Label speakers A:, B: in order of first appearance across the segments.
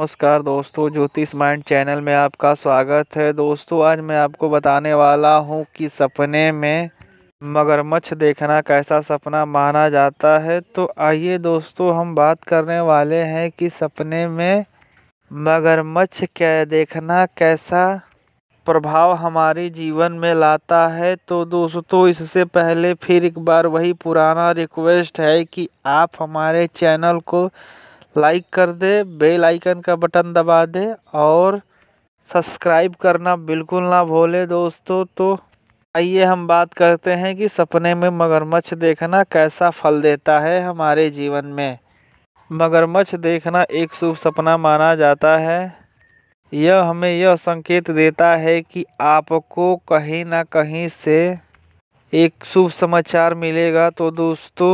A: नमस्कार दोस्तों ज्योतिष माइंड चैनल में आपका स्वागत है दोस्तों आज मैं आपको बताने वाला हूं कि सपने में मगरमच्छ देखना कैसा सपना माना जाता है तो आइए दोस्तों हम बात करने वाले हैं कि सपने में मगरमच्छ क्या देखना कैसा प्रभाव हमारे जीवन में लाता है तो दोस्तों इससे पहले फिर एक बार वही पुराना रिक्वेस्ट है कि आप हमारे चैनल को लाइक कर दे बेल आइकन का बटन दबा दे और सब्सक्राइब करना बिल्कुल ना भूले दोस्तों तो आइए हम बात करते हैं कि सपने में मगरमच्छ देखना कैसा फल देता है हमारे जीवन में मगरमच्छ देखना एक शुभ सपना माना जाता है यह हमें यह संकेत देता है कि आपको कहीं ना कहीं से एक शुभ समाचार मिलेगा तो दोस्तों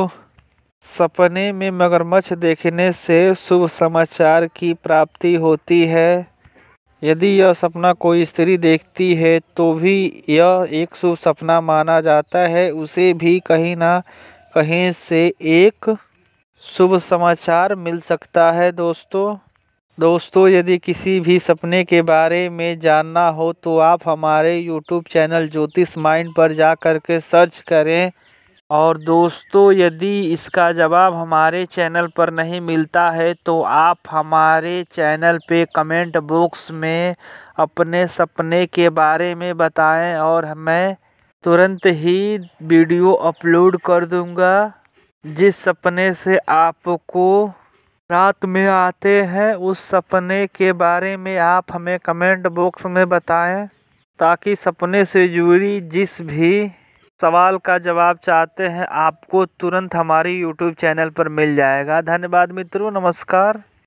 A: सपने में मगरमच्छ देखने से शुभ समाचार की प्राप्ति होती है यदि यह सपना कोई स्त्री देखती है तो भी यह एक शुभ सपना माना जाता है उसे भी कहीं ना कहीं से एक शुभ समाचार मिल सकता है दोस्तों दोस्तों यदि किसी भी सपने के बारे में जानना हो तो आप हमारे YouTube चैनल ज्योतिष माइंड पर जा कर के सर्च करें और दोस्तों यदि इसका जवाब हमारे चैनल पर नहीं मिलता है तो आप हमारे चैनल पे कमेंट बॉक्स में अपने सपने के बारे में बताएं और मैं तुरंत ही वीडियो अपलोड कर दूंगा जिस सपने से आपको रात में आते हैं उस सपने के बारे में आप हमें कमेंट बॉक्स में बताएं ताकि सपने से जुड़ी जिस भी सवाल का जवाब चाहते हैं आपको तुरंत हमारे यूट्यूब चैनल पर मिल जाएगा धन्यवाद मित्रों नमस्कार